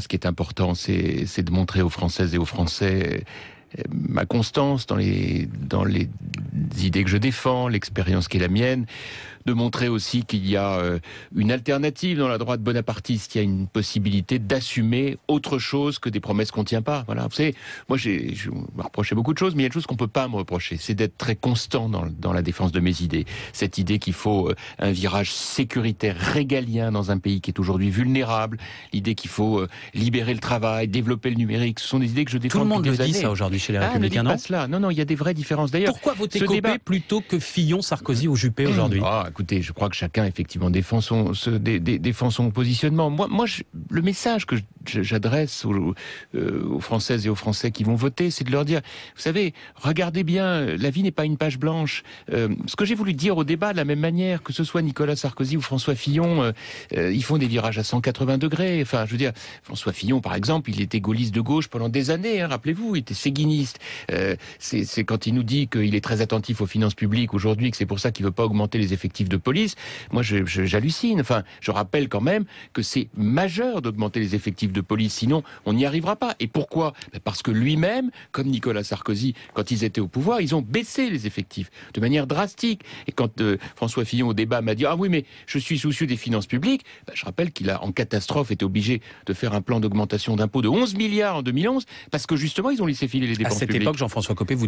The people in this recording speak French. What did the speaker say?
ce qui est important, c'est de montrer aux Françaises et aux Français euh, ma constance dans les, dans les idées que je défends, l'expérience qui est la mienne, de montrer aussi qu'il y a euh, une alternative dans la droite bonapartiste, qu'il y a une possibilité d'assumer autre chose que des promesses qu'on ne tient pas. Voilà, vous savez, moi j'ai, je me reprochais beaucoup de choses, mais il y a une chose qu'on ne peut pas me reprocher, c'est d'être très constant dans, dans la défense de mes idées. Cette idée qu'il faut euh, un virage sécuritaire régalien dans un pays qui est aujourd'hui vulnérable, l'idée qu'il faut euh, libérer le travail, développer le numérique, ce sont des idées que je défends. Tout le monde le dit ça aujourd'hui chez les ah, républicains, non cela. Non, non, il y a des vraies différences d'ailleurs. Pourquoi voter Copé plutôt que Fillon, Sarkozy ou Juppé aujourd'hui Ah, écoutez, je crois que chacun effectivement défend son, défend son positionnement. Moi, moi je, le message que je j'adresse euh, aux, Françaises et aux Français qui vont voter, c'est de leur dire, vous savez, regardez bien, la vie n'est pas une page blanche. Euh, ce que j'ai voulu dire au débat, de la même manière, que ce soit Nicolas Sarkozy ou François Fillon, euh, ils font des virages à 180 degrés. Enfin, je veux dire, François Fillon, par exemple, il était gaulliste de gauche pendant des années, hein, rappelez-vous, il était séguiniste. c'est quand il nous dit qu'il est très attentif aux finances publiques aujourd'hui, que c'est pour ça qu'il ne veut pas augmenter les effectifs de police. Moi, j'hallucine. Enfin, je rappelle quand même que c'est majeur d'augmenter les effectifs de de police. Sinon, on n'y arrivera pas. Et pourquoi ben Parce que lui-même, comme Nicolas Sarkozy, quand ils étaient au pouvoir, ils ont baissé les effectifs de manière drastique. Et quand euh, François Fillon, au débat, m'a dit Ah oui, mais je suis soucieux des finances publiques, ben, je rappelle qu'il a, en catastrophe, été obligé de faire un plan d'augmentation d'impôts de 11 milliards en 2011, parce que justement, ils ont laissé filer les dépenses publiques. À cette époque, Jean-François Copé, vous